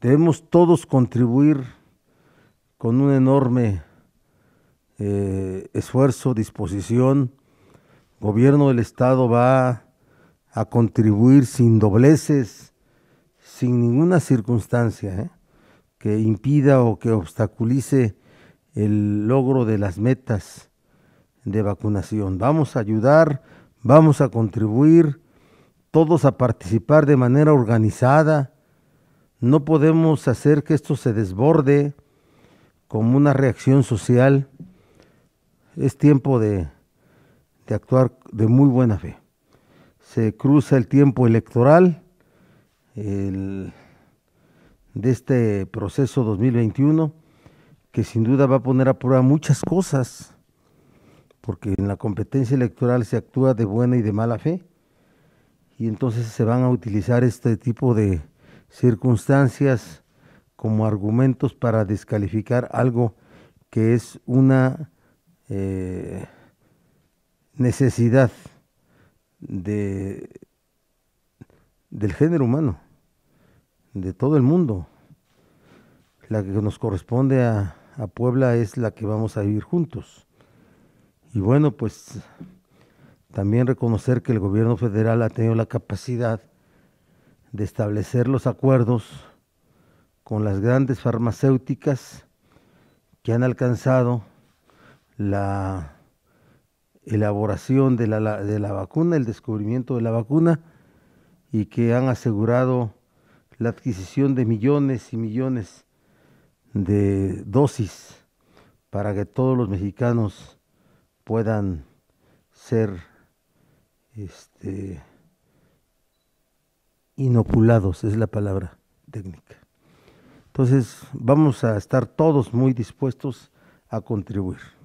Debemos todos contribuir con un enorme eh, esfuerzo, disposición. El gobierno del Estado va a contribuir sin dobleces, sin ninguna circunstancia ¿eh? que impida o que obstaculice el logro de las metas de vacunación. Vamos a ayudar, vamos a contribuir, todos a participar de manera organizada, no podemos hacer que esto se desborde como una reacción social. Es tiempo de, actuar de muy buena fe. Se cruza el tiempo electoral de este proceso 2021, que sin duda va a poner a prueba muchas cosas, porque en la competencia electoral se actúa de buena y de mala fe, y entonces se van a utilizar este tipo de, circunstancias como argumentos para descalificar algo que es una eh, necesidad de, del género humano, de todo el mundo. La que nos corresponde a, a Puebla es la que vamos a vivir juntos. Y bueno, pues también reconocer que el gobierno federal ha tenido la capacidad de establecer los acuerdos con las grandes farmacéuticas que han alcanzado la elaboración de la, de la vacuna, el descubrimiento de la vacuna y que han asegurado la adquisición de millones y millones de dosis para que todos los mexicanos puedan ser este, inoculados, es la palabra técnica. Entonces, vamos a estar todos muy dispuestos a contribuir.